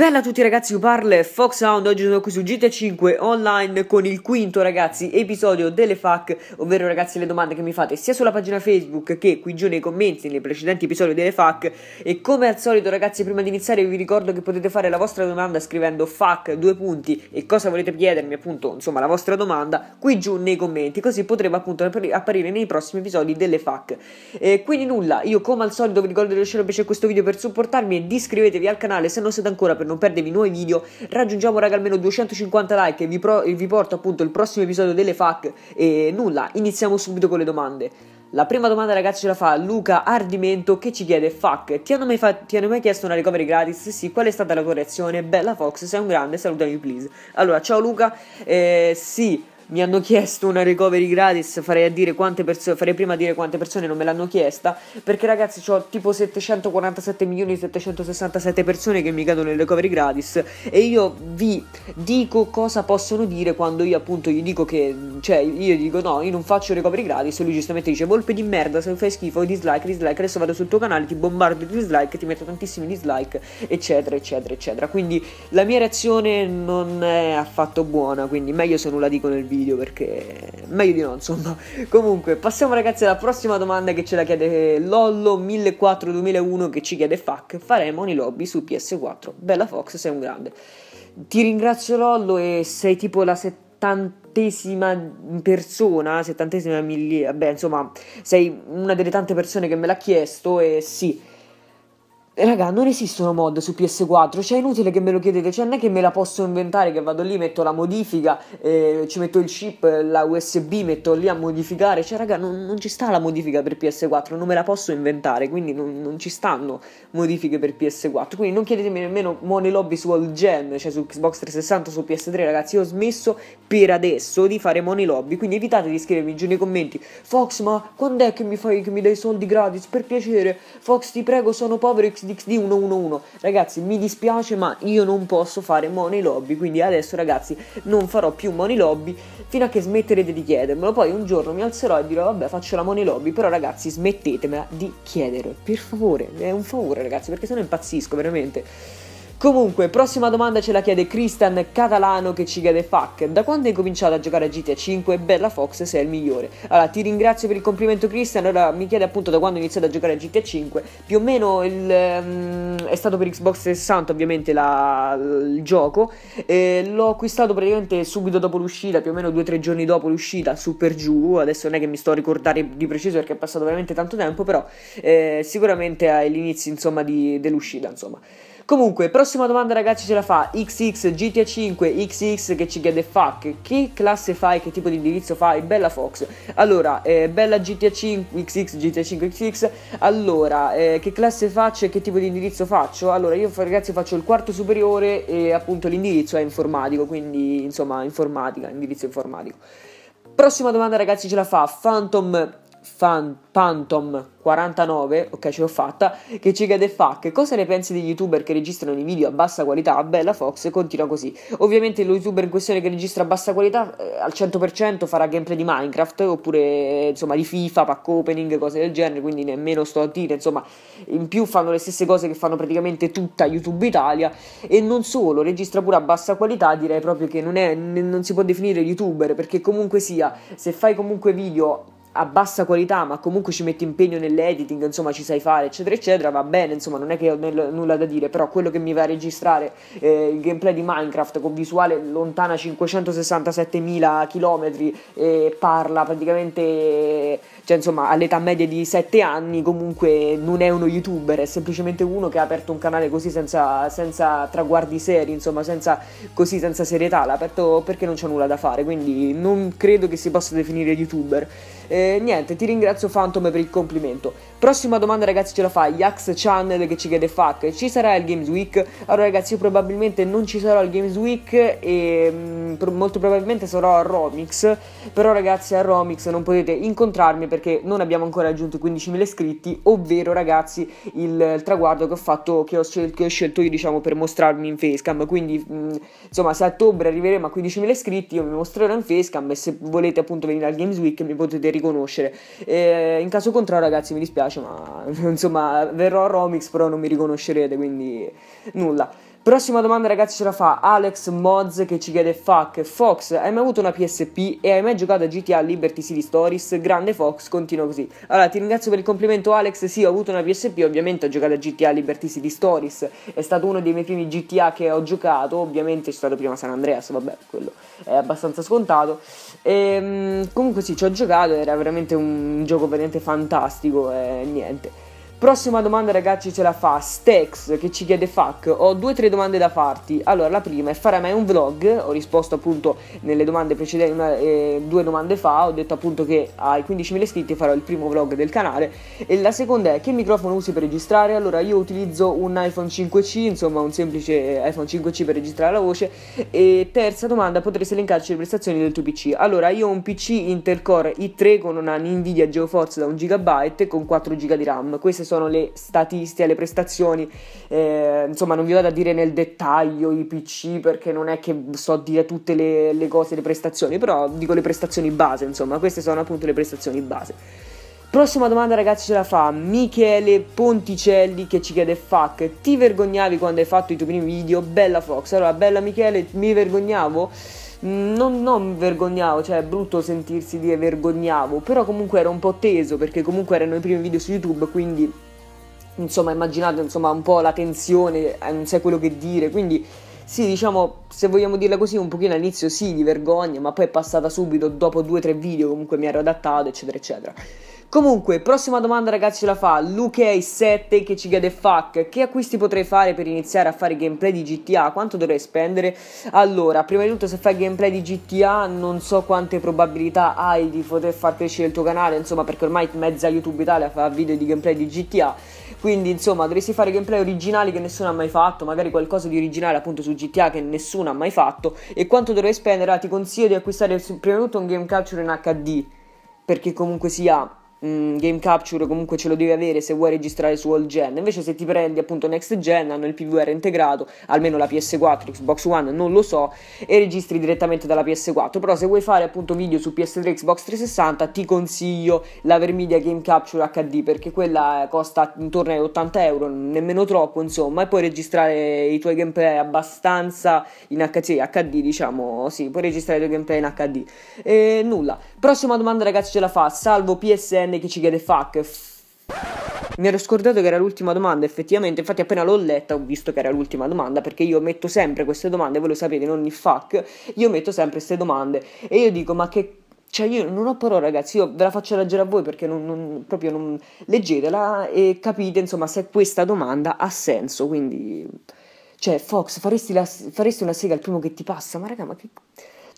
Bella a tutti ragazzi, vi parla Foxhound, oggi sono qui su GTA 5 online con il quinto ragazzi episodio delle FAQ, ovvero ragazzi le domande che mi fate sia sulla pagina Facebook che qui giù nei commenti nei precedenti episodi delle FAQ e come al solito ragazzi prima di iniziare vi ricordo che potete fare la vostra domanda scrivendo FAQ, due punti e cosa volete chiedermi appunto insomma la vostra domanda qui giù nei commenti così potremo appunto apparire nei prossimi episodi delle FAQ. E quindi nulla, io come al solito vi ricordo di lasciare un piacere a questo video per supportarmi e iscrivetevi al canale se non siete ancora per non perdervi nuovi video. Raggiungiamo raga almeno 250 like e vi, pro- vi porto appunto il prossimo episodio delle FAC e nulla, iniziamo subito con le domande. La prima domanda ragazzi ce la fa Luca Ardimento che ci chiede Fuck, ti hanno, mai, fa- ti hanno mai chiesto una recovery gratis? Sì, qual è stata la tua reazione? Bella Fox, sei un grande, salutami please Allora, ciao Luca, eh, sì, mi hanno chiesto una recovery gratis, farei, a dire quante perso- farei prima a dire quante persone non me l'hanno chiesta, perché ragazzi ho tipo 747 milioni 767 persone che mi cadono in recovery gratis e io vi dico cosa possono dire quando io appunto gli dico che, cioè io dico no, io non faccio recovery gratis e lui giustamente dice volpe di merda, se fai schifo, dislike, dislike, adesso vado sul tuo canale, ti bombardo di dislike, ti metto tantissimi dislike, eccetera, eccetera, eccetera. Quindi la mia reazione non è affatto buona, quindi meglio se non la dico nel video video perché meglio di no, insomma. Comunque, passiamo ragazzi alla prossima domanda che ce la chiede Lollo 1004 che ci chiede fuck, faremo i lobby su PS4. Bella Fox, sei un grande. Ti ringrazio Lollo e sei tipo la settantesima persona, settantesima milli... Beh, insomma, sei una delle tante persone che me l'ha chiesto e sì Raga, non esistono mod su PS4, cioè è inutile che me lo chiedete, cioè non è che me la posso inventare, che vado lì, metto la modifica, eh, ci metto il chip, la USB, metto lì a modificare, cioè raga, non, non, ci sta la modifica per PS4, non me la posso inventare, quindi non, non ci stanno modifiche per PS4, quindi non chiedetemi nemmeno Money Lobby su All Gen, cioè su Xbox 360, su PS3, ragazzi, io ho smesso per adesso di fare Money Lobby, quindi evitate di scrivermi giù nei commenti, Fox ma quando è che mi, fai, che mi dai soldi gratis, per piacere, Fox ti prego sono povero XD XD 111. Ragazzi, mi dispiace, ma io non posso fare money lobby. Quindi adesso, ragazzi, non farò più money lobby fino a che smetterete di chiedermelo. Poi un giorno mi alzerò e dirò, vabbè, faccio la money lobby. Però, ragazzi, smettetemela di chiedere. Per favore, è un favore, ragazzi, perché se no impazzisco veramente. Comunque, prossima domanda ce la chiede Cristian Catalano che ci chiede Fuck, da quando hai cominciato a giocare a GTA 5 Bella Fox sei il migliore? Allora, ti ringrazio per il complimento Cristian, allora mi chiede appunto da quando ho iniziato a giocare a GTA 5, più o meno il, um, è stato per Xbox 60 ovviamente la, il gioco, eh, l'ho acquistato praticamente subito dopo l'uscita, più o meno 2-3 giorni dopo l'uscita super giù, adesso non è che mi sto a ricordare di preciso perché è passato veramente tanto tempo, però eh, sicuramente agli inizi insomma di, dell'uscita insomma. Comunque, prossima domanda ragazzi ce la fa XX GTA 5 XX che ci chiede fuck, che classe fai, che tipo di indirizzo fai? Bella Fox. Allora, eh, bella GTA 5 XX GTA 5 XX. Allora, eh, che classe faccio e che tipo di indirizzo faccio? Allora, io ragazzi faccio il quarto superiore e appunto l'indirizzo è informatico, quindi insomma informatica, indirizzo informatico. Prossima domanda ragazzi ce la fa Phantom Fan, Phantom49, ok ce l'ho fatta, che ci chiede fa che cosa ne pensi degli youtuber che registrano i video a bassa qualità? Bella Fox continua così. Ovviamente lo youtuber in questione che registra a bassa qualità eh, al 100% farà gameplay di Minecraft oppure insomma di FIFA, pack opening, cose del genere, quindi nemmeno sto a dire, insomma in più fanno le stesse cose che fanno praticamente tutta YouTube Italia e non solo, registra pure a bassa qualità, direi proprio che non, è, non si può definire youtuber perché comunque sia, se fai comunque video a bassa qualità, ma comunque ci metti impegno nell'editing, insomma ci sai fare, eccetera, eccetera, va bene, insomma non è che ho n- nulla da dire, però quello che mi va a registrare eh, il gameplay di Minecraft con visuale lontana 567.000 km eh, parla praticamente, cioè insomma all'età media di 7 anni comunque non è uno youtuber, è semplicemente uno che ha aperto un canale così senza, senza traguardi seri, insomma senza, così senza serietà, l'ha aperto perché non c'è nulla da fare, quindi non credo che si possa definire youtuber. Eh, niente, ti ringrazio Phantom per il complimento. Prossima domanda ragazzi ce la fa Yax Channel che ci chiede fuck, ci sarà il Games Week? Allora ragazzi io probabilmente non ci sarò al Games Week e mh, mm, molto probabilmente sarò a Romix, però ragazzi a Romix non potete incontrarmi perché non abbiamo ancora raggiunto i 15.000 iscritti, ovvero ragazzi il, il traguardo che ho fatto, che ho, scel- che ho, scelto io diciamo per mostrarmi in facecam, quindi mh, mm, insomma se a ottobre arriveremo a 15.000 iscritti io mi mostrerò in facecam e se volete appunto venire al Games Week mi potete rincontrare riconoscere. E eh, in caso contrario, ragazzi, mi dispiace, ma insomma, verrò a Romix, però non mi riconoscerete, quindi nulla. Prossima domanda, ragazzi, ce la fa Alex Moz che ci chiede: Fuck, Fox, hai mai avuto una PSP e hai mai giocato a GTA Liberty City Stories? Grande Fox, continua così. Allora, ti ringrazio per il complimento, Alex. Sì, ho avuto una PSP, ovviamente ho giocato a GTA Liberty City Stories. È stato uno dei miei primi GTA che ho giocato. Ovviamente è stato prima San Andreas, vabbè, quello è abbastanza scontato. E, ehm, comunque, sì, ci ho giocato. Era veramente un gioco veramente fantastico. E eh, niente. Prossima domanda ragazzi ce la fa Stex che ci chiede fuck, ho due o tre domande da farti. Allora la prima è farai mai un vlog? Ho risposto appunto nelle domande precedenti, una, eh, due domande fa, ho detto appunto che ai 15.000 iscritti farò il primo vlog del canale e la seconda è che microfono usi per registrare? Allora io utilizzo un iPhone 5C, insomma un semplice eh, iPhone 5C per registrare la voce e terza domanda potresti elencarci le prestazioni del tuo PC? Allora io ho un PC Intel Core i3 con una Nvidia GeoForce da 1 GB con 4 GB di RAM, queste sono sono le statistiche, le prestazioni, eh, insomma non vi vado a dire nel dettaglio i PC perché non è che so dire tutte le, le cose, le prestazioni, però dico le prestazioni base, insomma queste sono appunto le prestazioni base. Prossima domanda ragazzi ce la fa Michele Ponticelli che ci chiede fuck ti vergognavi quando hai fatto i tuoi primi video? Bella Fox, allora bella Michele mi vergognavo? non, non vergognavo, cioè è brutto sentirsi dire vergognavo, però comunque ero un po' teso perché comunque erano i primi video su YouTube, quindi insomma immaginate insomma, un po' la tensione, eh, non sai quello che dire, quindi sì, diciamo, se vogliamo dirla così, un pochino all'inizio sì, di vergogna, ma poi è passata subito, dopo due o tre video comunque mi ero adattato, eccetera, eccetera. Comunque, prossima domanda ragazzi ce la fa Lukey7 che ci chiede fuck, che acquisti potrei fare per iniziare a fare gameplay di GTA? Quanto dovrei spendere? Allora, prima di tutto se fai gameplay di GTA non so quante probabilità hai di poter far crescere il tuo canale, insomma, perché ormai mezza YouTube Italia fa video di gameplay di GTA. Quindi, insomma, dovresti fare gameplay originali che nessuno ha mai fatto, magari qualcosa di originale appunto su GTA che nessuno ha mai fatto. E quanto dovrei spendere? Ah, ti consiglio di acquistare prima di tutto un game capture in HD, perché comunque sia mh, mm, game capture comunque ce lo devi avere se vuoi registrare su old gen. Invece se ti prendi appunto next gen hanno il PVR integrato, almeno la PS4, Xbox One non lo so, e registri direttamente dalla PS4. Però se vuoi fare appunto video su PS3, Xbox 360 ti consiglio la Vermedia Game Capture HD perché quella costa intorno ai 80 euro, nemmeno troppo insomma, e puoi registrare i tuoi gameplay abbastanza in HD, HD diciamo, sì, puoi registrare i tuoi gameplay in HD. E nulla, prossima domanda ragazzi ce la fa, salvo PSN dipende chi ci chiede fuck. Mi ero scordato che era l'ultima domanda, effettivamente, infatti appena l'ho letta ho visto che era l'ultima domanda, perché io metto sempre queste domande, voi lo sapete in ogni fuck, io metto sempre queste domande e io dico ma che... Cioè io non ho parole ragazzi, io ve la faccio leggere a voi perché non, non, proprio non... Leggetela e capite insomma se questa domanda ha senso, quindi... Cioè Fox, faresti, la, faresti una sega al primo che ti passa? Ma raga, ma che...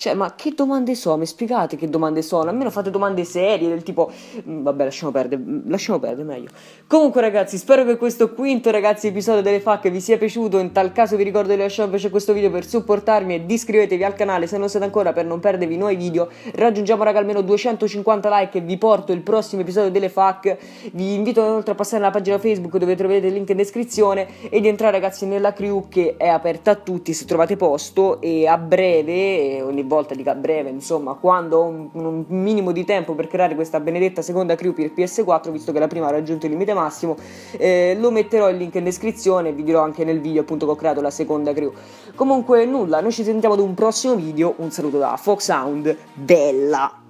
Cioè, ma che domande sono? Mi spiegate che domande sono? Almeno fate domande serie del tipo... Mm, vabbè, lasciamo perdere, mm, lasciamo perdere meglio. Comunque ragazzi, spero che questo quinto ragazzi episodio delle FAC vi sia piaciuto. In tal caso vi ricordo di lasciare invece questo video per supportarmi e iscrivetevi al canale se non siete ancora per non perdervi nuovi video. Raggiungiamo raga almeno 250 like e vi porto il prossimo episodio delle FAC. Vi invito inoltre a passare alla pagina Facebook dove troverete il link in descrizione e di entrare ragazzi nella crew che è aperta a tutti se trovate posto e a breve eh, ogni volta volta di breve, insomma, quando ho un, un, minimo di tempo per creare questa benedetta seconda crew per PS4, visto che la prima ha raggiunto il limite massimo, eh, lo metterò il link in descrizione, vi dirò anche nel video appunto che ho creato la seconda crew. Comunque nulla, noi ci sentiamo ad un prossimo video, un saluto da Fox Sound, bella!